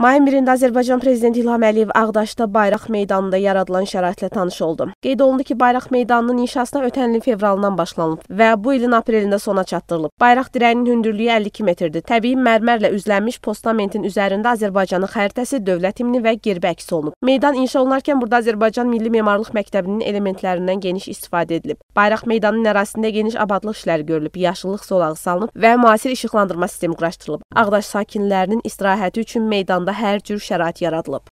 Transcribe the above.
Mayın 1-də Azərbaycan prezidenti İlham Əliyev Ağdaşda Bayraq meydanında yaradılan şəraitlə tanış oldu. Qeyd olundu ki, Bayraq meydanının inşasına ötən ilin fevralından başlanılıb və bu ilin aprelində sona çatdırılıb. Bayraq dirəyinin hündürlüyü 52 metrdir. Təbii mərmərlə üzlənmiş postamentin üzərində Azərbaycanın xəritəsi, dövlət himni və gerbi əks olunub. Meydan inşa olunarkən burada Azərbaycan Milli Memarlıq Məktəbinin elementlərindən geniş istifadə edilib. Bayraq meydanının ərazisində geniş abadlıq işləri görülüb, yaşıllıq zolağı salınıb və müasir işıqlandırma sistemi quraşdırılıb. Ağdaş sakinlərinin istirahəti üçün meydanda hər cür şərait yaradılıb.